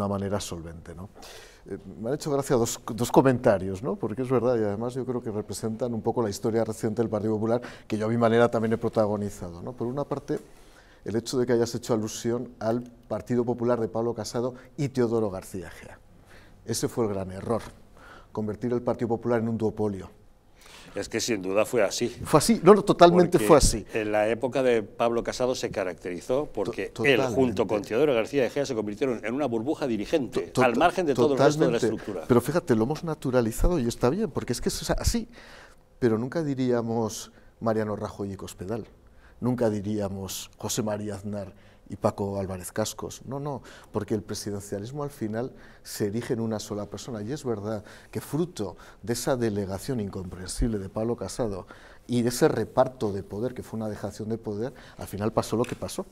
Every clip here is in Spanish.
una manera solvente. ¿no? Eh, me han hecho gracia dos, dos, comentarios, ¿no? porque es verdad, y además yo creo que representan un poco la historia reciente del Partido Popular, que yo a mi manera también he protagonizado. ¿no? Por una parte, el hecho de que hayas hecho alusión al Partido Popular de Pablo Casado y Teodoro García Gea. Ese fue el gran error, convertir el Partido Popular en un duopolio es que sin duda fue así. Fue así, no, no totalmente fue así. En la época de Pablo Casado se caracterizó porque él junto con Teodoro García de Gea se convirtieron en una burbuja dirigente, al margen de todo el resto de la estructura. Pero fíjate, lo hemos naturalizado y está bien, porque es que es así. Pero nunca diríamos Mariano Rajoy y Cospedal, nunca diríamos José María Aznar y Paco Álvarez Cascos. No, no, porque el presidencialismo al final se erige en una sola persona. Y es verdad que fruto de esa delegación incomprensible de Pablo Casado y de ese reparto de poder, que fue una dejación de poder, al final pasó lo que pasó.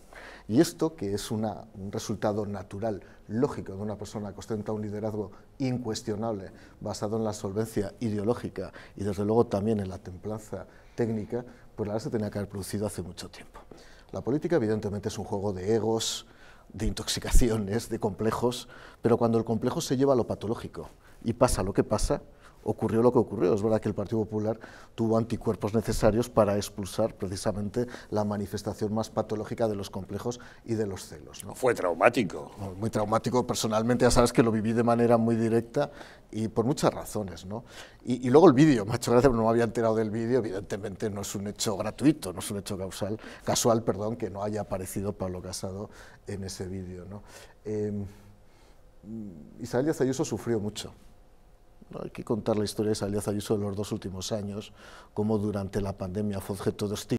Y esto, que es un resultado natural, lógico, de una persona que ostenta un liderazgo incuestionable, basado en la solvencia ideológica y desde luego también en la templanza técnica, pues la verdad se tenía que haber producido hace mucho tiempo. La política evidentemente es un juego de egos, de intoxicaciones, de complejos, pero cuando el complejo se lleva a lo patológico y pasa lo que pasa, ocurrió lo que ocurrió. Es verdad que el Partido Popular tuvo anticuerpos necesarios para expulsar precisamente la manifestación más patológica de los complejos y de los celos. Fue traumático. muy traumático. Personalmente ya sabes que lo viví de manera muy directa y por muchas razones. Y, luego el vídeo, macho gracias no me había enterado del vídeo, evidentemente no es un hecho gratuito, no es un hecho causal, casual, perdón, que no haya aparecido Pablo Casado en ese vídeo. ¿no? Eh, Isabel Díaz Ayuso sufrió mucho hay que contar la historia de esa alianza de los dos últimos años, como durante la pandemia fue objeto de